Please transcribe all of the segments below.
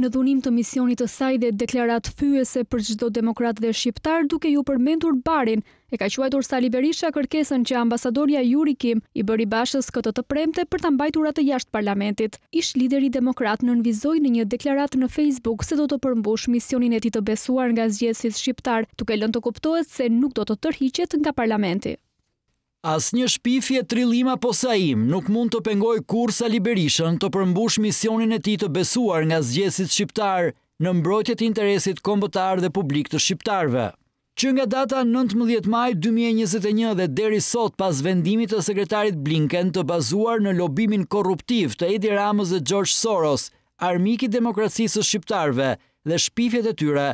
në dhunim të misionit të saj dhe deklarat fyese për gjithdo demokrat dhe shqiptar duke ju përmentur barin, e ka quajtur Sali Berisha kërkesën që ambasadorja Juri Kim i bëri bashës këtë të premte për të mbajtur atë jashtë parlamentit. Ish lideri demokrat në nënvizoj në një deklarat në Facebook se do të përmbush misionin e ti të besuar nga zgjesit shqiptar, duke lën të kuptohet se nuk do të tërhiqet nga parlamenti. As një shpifje trilima po saim nuk mund të pengoj kur sa liberishën të përmbush misionin e ti të besuar nga zgjesit shqiptar në mbrojtjet interesit kombëtar dhe publik të shqiptarve. Që nga data 19 maj 2021 dhe deri sot pas vendimit të sekretarit Blinken të bazuar në lobimin korruptiv të Edi Ramës dhe George Soros, armikit demokracisë shqiptarve dhe shpifjet e tyre,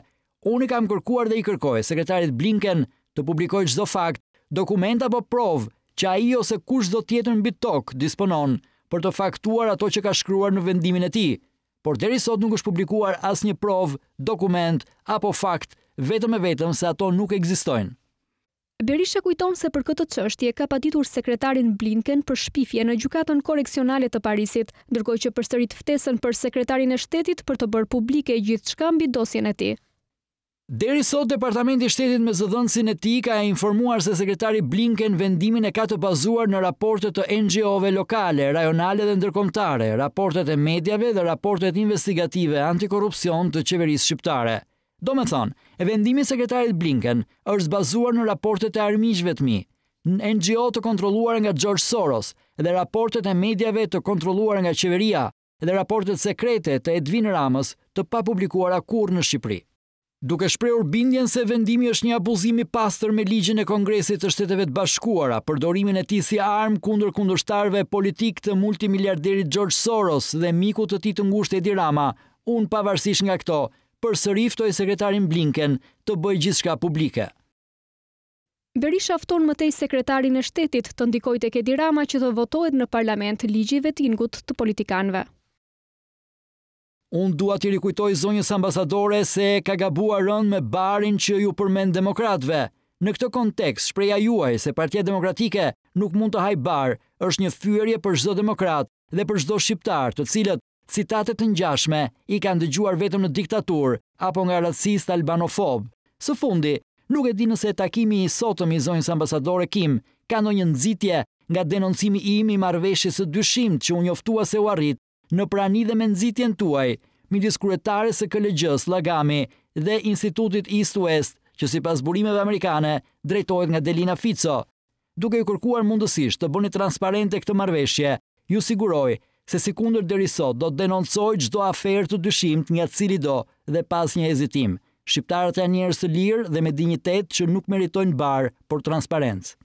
unë i kam kërkuar dhe i kërkoj sekretarit Blinken të publikoj qdo fakt dokument apo prov që a i ose kush do tjetër në bitok disponon për të faktuar ato që ka shkryuar në vendimin e ti, por deri sot nuk është publikuar as një prov, dokument apo fakt vetëm e vetëm se ato nuk egzistojnë. Berisha kujton se për këtë qështje ka patitur sekretarin Blinken për shpifje në gjukatën koreksionale të Parisit, dërkoj që përstërit ftesën për sekretarin e shtetit për të bërë publike gjithë shkambi dosjen e ti. Deri sot, Departamenti Shtetit me zëdhënësin e ti ka e informuar se sekretari Blinken vendimin e ka të bazuar në raportet të NGO-ve lokale, rajonale dhe ndërkomtare, raportet e medjave dhe raportet investigative antikorupcion të qeverisë shqiptare. Do me thonë, e vendimin sekretarit Blinken është bazuar në raportet e armishve të mi, në NGO të kontroluar nga George Soros dhe raportet e medjave të kontroluar nga qeveria dhe raportet sekrete të Edvin Ramës të papublikuara kur në Shqipëri duke shprehur bindjen se vendimi është një abuzim i pastër me ligjin e Kongresit të Shteteve të Bashkuara për dorimin e tij si arm kundër kundërshtarëve politik të multimiliarderit George Soros dhe miku të tij të ngushtë Edi Rama, un pavarësisht nga këto, përsëri ftoi sekretarin Blinken të bëjë gjithçka publike. Berisha fton më tej sekretarin e shtetit të ndikojt e Kedirama që të votojt në parlament ligjive të ingut të politikanve. Unë dua i rikujtoj zonjës ambasadore se ka gabua rën me barin që ju përmend demokratve. Në këtë kontekst, shpreja juaj se partia demokratike nuk mund të hajë bar, është një fyërje për shdo demokrat dhe për shdo shqiptar të cilët citatet të njashme i kanë dëgjuar vetëm në diktatur apo nga rasist albanofob. Së fundi, nuk e di nëse takimi i sotëm i zonjës ambasadore Kim ka në një nëzitje nga denoncimi im i marveshjes së dyshimt që unë njoftua se u arrit në prani dhe menzitjen tuaj, midis kryetare se këllegjës, Lagami dhe Institutit East West, që si pas burimeve amerikane, drejtojt nga Delina Fico. Duke i kërkuar mundësisht të bëni transparente këtë marveshje, ju siguroj se si kunder dhe risot do të denoncoj qdo afer të dyshimt nga cili do dhe pas një hezitim. Shqiptarët e njerës të lirë dhe me dignitet që nuk meritojnë barë për transparentë.